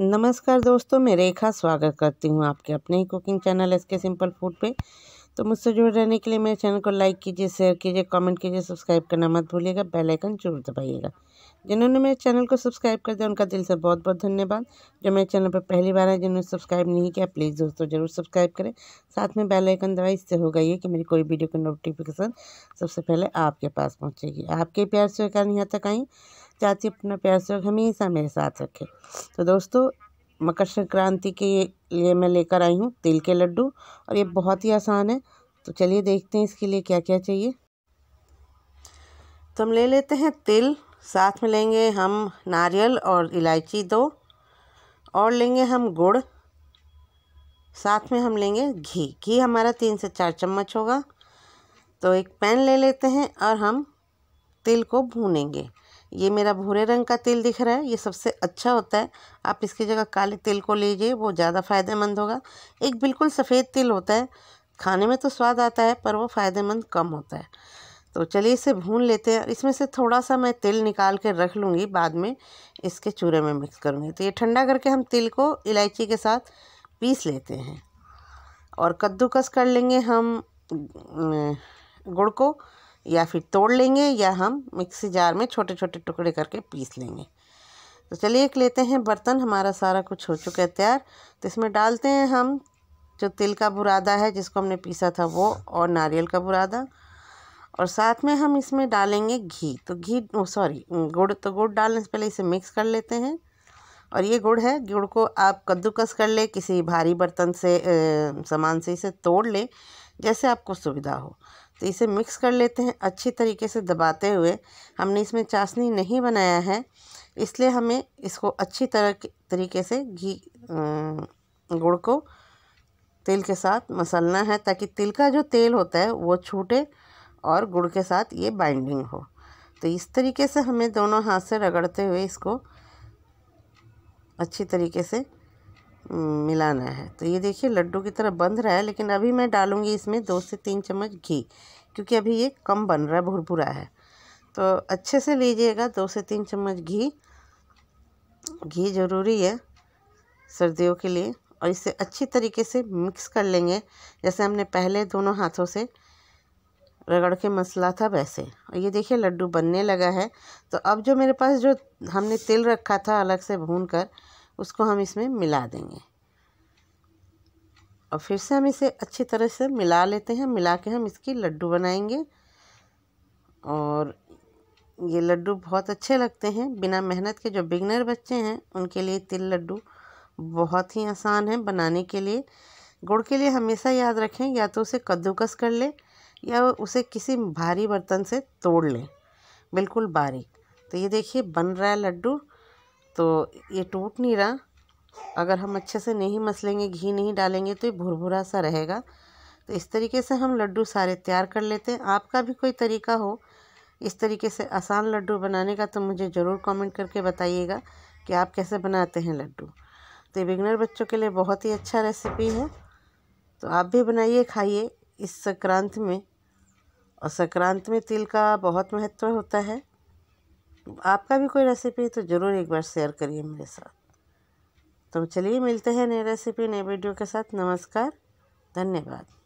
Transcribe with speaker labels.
Speaker 1: नमस्कार दोस्तों मैं रेखा स्वागत करती हूँ आपके अपने ही cooking channel S K simple food पे तो मुझसे जुड़े रहने के लिए मेरे चैनल को लाइक कीजिए शेयर कीजिए कमेंट कीजिए सब्सक्राइब करना मत भूलिएगा बेल आइकन जरूर दबाइएगा जिन्होंने मेरे चैनल को सब्सक्राइब कर दिया उनका दिल से बहुत बहुत धन्यवाद जो मेरे चैनल पर पहली बार है जिन्होंने सब्सक्राइब नहीं किया प्लीज़ दोस्तों जरूर सब्सक्राइब करें साथ में बेल आइकन दबाए इससे होगा ये कि मेरी कोई वीडियो की नोटिफिकेशन सबसे पहले आपके पास पहुँचेगी आपके प्यार से कारण यहाँ तक आई चाची अपना प्यार से हमेशा मेरे साथ रखे तो दोस्तों मकर संक्रांति के लिए मैं लेकर आई हूँ तिल के लड्डू और ये बहुत ही आसान है तो चलिए देखते हैं इसके लिए क्या क्या चाहिए तो हम ले लेते हैं तिल साथ में लेंगे हम नारियल और इलायची दो और लेंगे हम गुड़ साथ में हम लेंगे घी घी हमारा तीन से चार चम्मच होगा तो एक पैन ले लेते हैं और हम तिल को भूनेंगे ये मेरा भूरे रंग का तेल दिख रहा है ये सबसे अच्छा होता है आप इसकी जगह काले तेल को लीजिए वो ज़्यादा फ़ायदेमंद होगा एक बिल्कुल सफ़ेद तिल होता है खाने में तो स्वाद आता है पर वो फ़ायदेमंद कम होता है तो चलिए इसे भून लेते हैं इसमें से थोड़ा सा मैं तिल निकाल के रख लूँगी बाद में इसके चूरे में मिक्स करूँगी तो ये ठंडा करके हम तिल को इलायची के साथ पीस लेते हैं और कद्दूकस कर लेंगे हम गुड़ को या फिर तोड़ लेंगे या हम मिक्सी जार में छोटे छोटे टुकड़े करके पीस लेंगे तो चलिए एक लेते हैं बर्तन हमारा सारा कुछ हो चुका है तैयार तो इसमें डालते हैं हम जो तिल का बुरादा है जिसको हमने पीसा था वो और नारियल का बुरादा और साथ में हम इसमें डालेंगे घी तो घी सॉरी गुड़ तो गुड़ डालने से पहले इसे मिक्स कर लेते हैं और ये गुड़ है गुड़ को आप कद्दूकस कर ले किसी भारी बर्तन से सामान से इसे तोड़ ले जैसे आपको सुविधा हो तो इसे मिक्स कर लेते हैं अच्छी तरीके से दबाते हुए हमने इसमें चाशनी नहीं बनाया है इसलिए हमें इसको अच्छी तरह तरीके से घी गुड़ को तिल के साथ मसलना है ताकि तिल का जो तेल होता है वो छूटे और गुड़ के साथ ये बाइंडिंग हो तो इस तरीके से हमें दोनों हाथ से रगड़ते हुए इसको अच्छी तरीके से हम्म, मिलाना है तो ये देखिए लड्डू की तरह बंध रहा है लेकिन अभी मैं डालूँगी इसमें दो से तीन चम्मच घी क्योंकि अभी ये कम बन रहा है भुरभुरा है तो अच्छे से लीजिएगा दो से तीन चम्मच घी घी ज़रूरी है सर्दियों के लिए और इसे अच्छी तरीके से मिक्स कर लेंगे जैसे हमने पहले दोनों हाथों से रगड़ के मसला था वैसे और ये देखिए लड्डू बनने लगा है तो अब जो मेरे पास जो हमने तिल रखा था अलग से भून कर उसको हम इसमें मिला देंगे और फिर से हम इसे अच्छी तरह से मिला लेते हैं मिला के हम इसकी लड्डू बनाएंगे और ये लड्डू बहुत अच्छे लगते हैं बिना मेहनत के जो बिगनर बच्चे हैं उनके लिए तिल लड्डू बहुत ही आसान है बनाने के लिए गुड़ के लिए हमेशा याद रखें या तो उसे कद्दूकस कर लें या उसे किसी भारी बर्तन से तोड़ लें बिल्कुल बारीक तो ये देखिए बन रहा है लड्डू तो ये टूट नहीं रहा अगर हम अच्छे से नहीं मसलेंगे घी नहीं डालेंगे तो ये भुरभुरा सा रहेगा तो इस तरीके से हम लड्डू सारे तैयार कर लेते हैं आपका भी कोई तरीका हो इस तरीके से आसान लड्डू बनाने का तो मुझे ज़रूर कमेंट करके बताइएगा कि आप कैसे बनाते हैं लड्डू तो ये बिगनर बच्चों के लिए बहुत ही अच्छा रेसिपी है तो आप भी बनाइए खाइए इस संक्रांत में और संक्रांत में तिल का बहुत महत्व होता है आपका भी कोई रेसिपी तो ज़रूर एक बार शेयर करिए मेरे साथ तो चलिए मिलते हैं नई रेसिपी नए वीडियो के साथ नमस्कार धन्यवाद